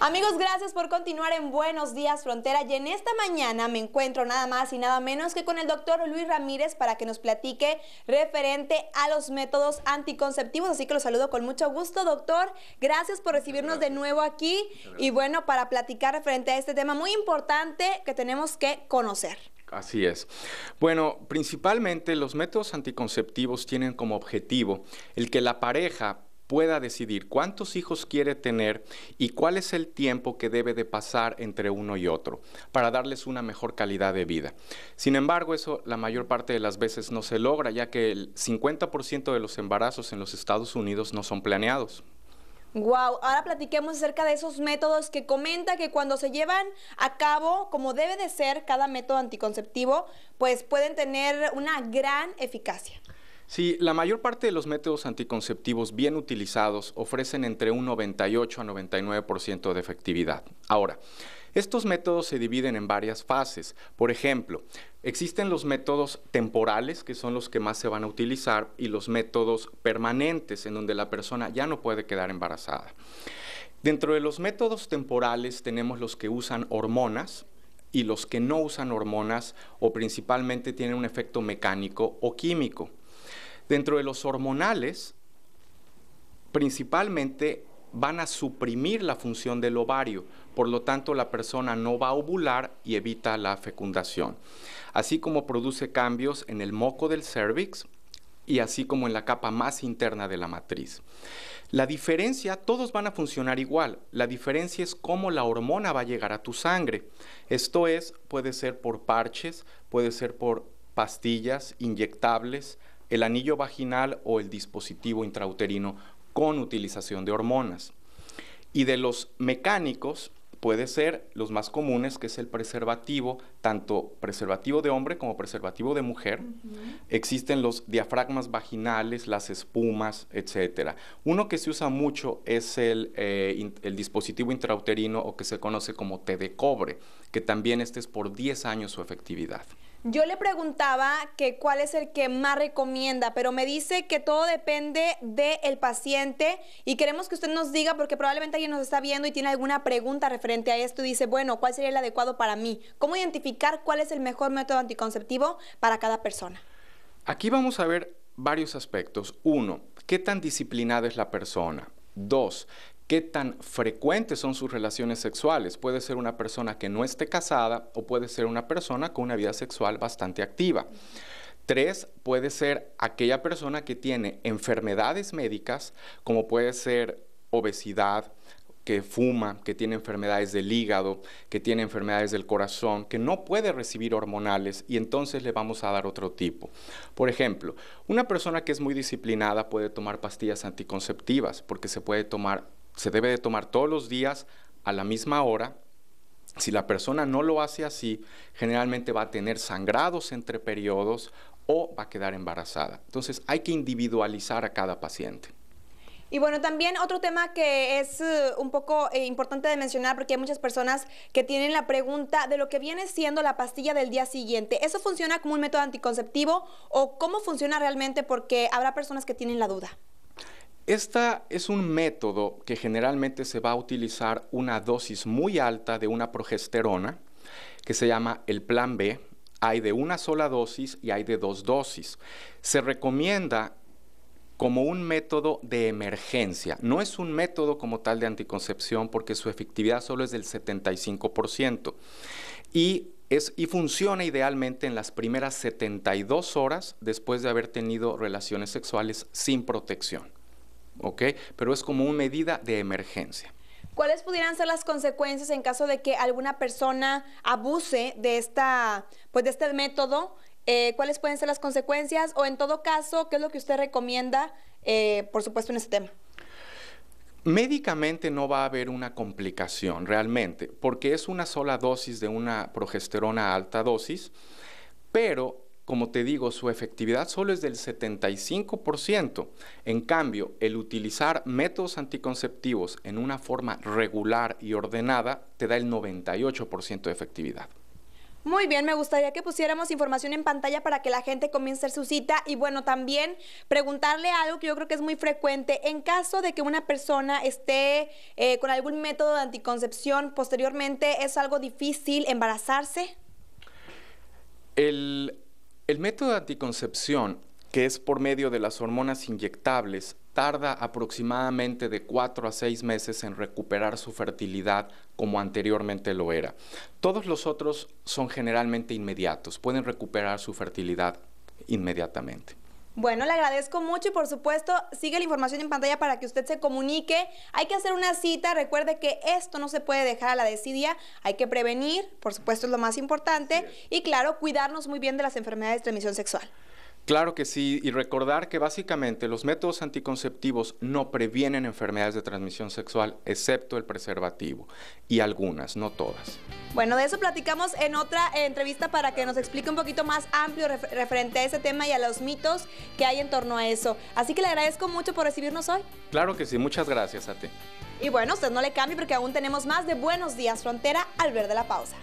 Amigos, gracias por continuar en Buenos Días Frontera y en esta mañana me encuentro nada más y nada menos que con el doctor Luis Ramírez para que nos platique referente a los métodos anticonceptivos, así que los saludo con mucho gusto, doctor. Gracias por recibirnos de nuevo aquí y bueno, para platicar referente a este tema muy importante que tenemos que conocer. Así es. Bueno, principalmente los métodos anticonceptivos tienen como objetivo el que la pareja pueda decidir cuántos hijos quiere tener y cuál es el tiempo que debe de pasar entre uno y otro para darles una mejor calidad de vida. Sin embargo, eso la mayor parte de las veces no se logra, ya que el 50% de los embarazos en los Estados Unidos no son planeados. Wow, ahora platiquemos acerca de esos métodos que comenta que cuando se llevan a cabo como debe de ser cada método anticonceptivo, pues pueden tener una gran eficacia. Sí, la mayor parte de los métodos anticonceptivos bien utilizados ofrecen entre un 98 a 99% de efectividad. Ahora, estos métodos se dividen en varias fases. Por ejemplo, existen los métodos temporales, que son los que más se van a utilizar, y los métodos permanentes, en donde la persona ya no puede quedar embarazada. Dentro de los métodos temporales tenemos los que usan hormonas, y los que no usan hormonas o principalmente tienen un efecto mecánico o químico. Dentro de los hormonales, principalmente van a suprimir la función del ovario, por lo tanto la persona no va a ovular y evita la fecundación, así como produce cambios en el moco del cervix y así como en la capa más interna de la matriz. La diferencia, todos van a funcionar igual, la diferencia es cómo la hormona va a llegar a tu sangre, esto es, puede ser por parches, puede ser por pastillas, inyectables, el anillo vaginal o el dispositivo intrauterino con utilización de hormonas. Y de los mecánicos, puede ser los más comunes, que es el preservativo, tanto preservativo de hombre como preservativo de mujer. Existen los diafragmas vaginales, las espumas, etc. Uno que se usa mucho es el, eh, el dispositivo intrauterino o que se conoce como té de cobre, que también este es por 10 años su efectividad. Yo le preguntaba que cuál es el que más recomienda, pero me dice que todo depende del paciente y queremos que usted nos diga, porque probablemente alguien nos está viendo y tiene alguna pregunta referente a esto y dice, bueno, ¿cuál sería el adecuado para mí? ¿Cómo identificar cuál es el mejor método anticonceptivo para cada persona? Aquí vamos a ver varios aspectos. Uno, ¿qué tan disciplinada es la persona? Dos, qué tan frecuentes son sus relaciones sexuales. Puede ser una persona que no esté casada o puede ser una persona con una vida sexual bastante activa. Tres, puede ser aquella persona que tiene enfermedades médicas, como puede ser obesidad, que fuma, que tiene enfermedades del hígado, que tiene enfermedades del corazón, que no puede recibir hormonales y entonces le vamos a dar otro tipo. Por ejemplo, una persona que es muy disciplinada puede tomar pastillas anticonceptivas porque se puede tomar se debe de tomar todos los días a la misma hora. Si la persona no lo hace así, generalmente va a tener sangrados entre periodos o va a quedar embarazada. Entonces hay que individualizar a cada paciente. Y bueno, también otro tema que es eh, un poco eh, importante de mencionar porque hay muchas personas que tienen la pregunta de lo que viene siendo la pastilla del día siguiente. ¿Eso funciona como un método anticonceptivo o cómo funciona realmente? Porque habrá personas que tienen la duda. Esta es un método que generalmente se va a utilizar una dosis muy alta de una progesterona que se llama el plan B. Hay de una sola dosis y hay de dos dosis. Se recomienda como un método de emergencia. No es un método como tal de anticoncepción porque su efectividad solo es del 75%. Y y funciona idealmente en las primeras 72 horas después de haber tenido relaciones sexuales sin protección. ¿ok? Pero es como una medida de emergencia. ¿Cuáles pudieran ser las consecuencias en caso de que alguna persona abuse de esta, pues de este método? Eh, ¿Cuáles pueden ser las consecuencias? O en todo caso, ¿qué es lo que usted recomienda, eh, por supuesto, en este tema? Médicamente no va a haber una complicación realmente, porque es una sola dosis de una progesterona a alta dosis, pero como te digo, su efectividad solo es del 75%. En cambio, el utilizar métodos anticonceptivos en una forma regular y ordenada te da el 98% de efectividad. Muy bien, me gustaría que pusiéramos información en pantalla para que la gente comience a su cita y bueno, también preguntarle algo que yo creo que es muy frecuente. En caso de que una persona esté eh, con algún método de anticoncepción posteriormente, ¿es algo difícil embarazarse? El el método de anticoncepción, que es por medio de las hormonas inyectables, tarda aproximadamente de 4 a 6 meses en recuperar su fertilidad como anteriormente lo era. Todos los otros son generalmente inmediatos, pueden recuperar su fertilidad inmediatamente. Bueno, le agradezco mucho y por supuesto sigue la información en pantalla para que usted se comunique. Hay que hacer una cita, recuerde que esto no se puede dejar a la desidia, hay que prevenir, por supuesto es lo más importante, y claro, cuidarnos muy bien de las enfermedades de transmisión sexual. Claro que sí, y recordar que básicamente los métodos anticonceptivos no previenen enfermedades de transmisión sexual, excepto el preservativo, y algunas, no todas. Bueno, de eso platicamos en otra entrevista para que nos explique un poquito más amplio referente a ese tema y a los mitos que hay en torno a eso. Así que le agradezco mucho por recibirnos hoy. Claro que sí, muchas gracias a ti. Y bueno, usted no le cambie porque aún tenemos más de Buenos Días Frontera al ver de la pausa.